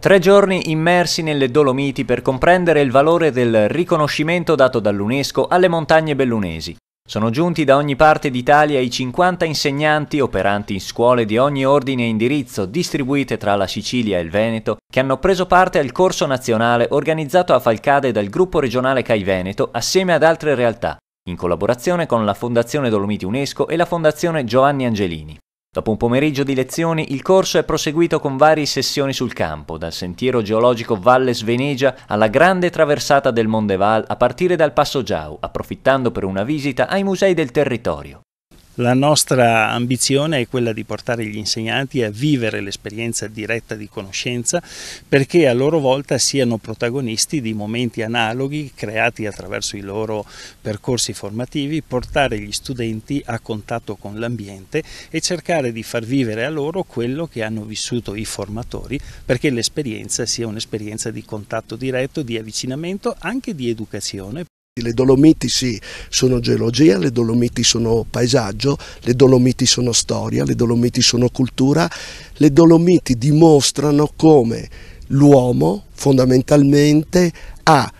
Tre giorni immersi nelle Dolomiti per comprendere il valore del riconoscimento dato dall'UNESCO alle montagne bellunesi. Sono giunti da ogni parte d'Italia i 50 insegnanti operanti in scuole di ogni ordine e indirizzo distribuite tra la Sicilia e il Veneto che hanno preso parte al corso nazionale organizzato a Falcade dal gruppo regionale CAI Veneto assieme ad altre realtà, in collaborazione con la Fondazione Dolomiti UNESCO e la Fondazione Giovanni Angelini. Dopo un pomeriggio di lezioni, il corso è proseguito con varie sessioni sul campo, dal sentiero geologico Valle Svenegia alla grande traversata del Mondeval a partire dal Passo Giau, approfittando per una visita ai musei del territorio. La nostra ambizione è quella di portare gli insegnanti a vivere l'esperienza diretta di conoscenza perché a loro volta siano protagonisti di momenti analoghi creati attraverso i loro percorsi formativi, portare gli studenti a contatto con l'ambiente e cercare di far vivere a loro quello che hanno vissuto i formatori perché l'esperienza sia un'esperienza di contatto diretto, di avvicinamento, anche di educazione. Le Dolomiti sì, sono geologia, le Dolomiti sono paesaggio, le Dolomiti sono storia, le Dolomiti sono cultura, le Dolomiti dimostrano come l'uomo fondamentalmente ha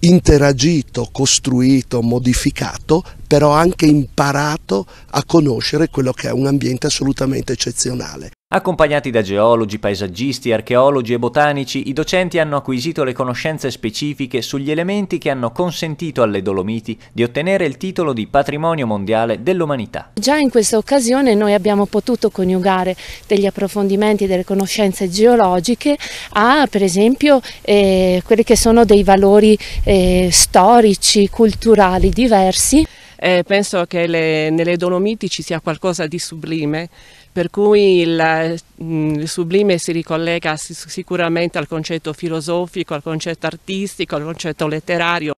interagito, costruito, modificato, però anche imparato a conoscere quello che è un ambiente assolutamente eccezionale. Accompagnati da geologi, paesaggisti, archeologi e botanici, i docenti hanno acquisito le conoscenze specifiche sugli elementi che hanno consentito alle Dolomiti di ottenere il titolo di Patrimonio Mondiale dell'Umanità. Già in questa occasione noi abbiamo potuto coniugare degli approfondimenti delle conoscenze geologiche a per esempio eh, quelli che sono dei valori eh, storici, culturali diversi eh, penso che le, nelle Dolomiti ci sia qualcosa di sublime, per cui il, mm, il sublime si ricollega sicuramente al concetto filosofico, al concetto artistico, al concetto letterario.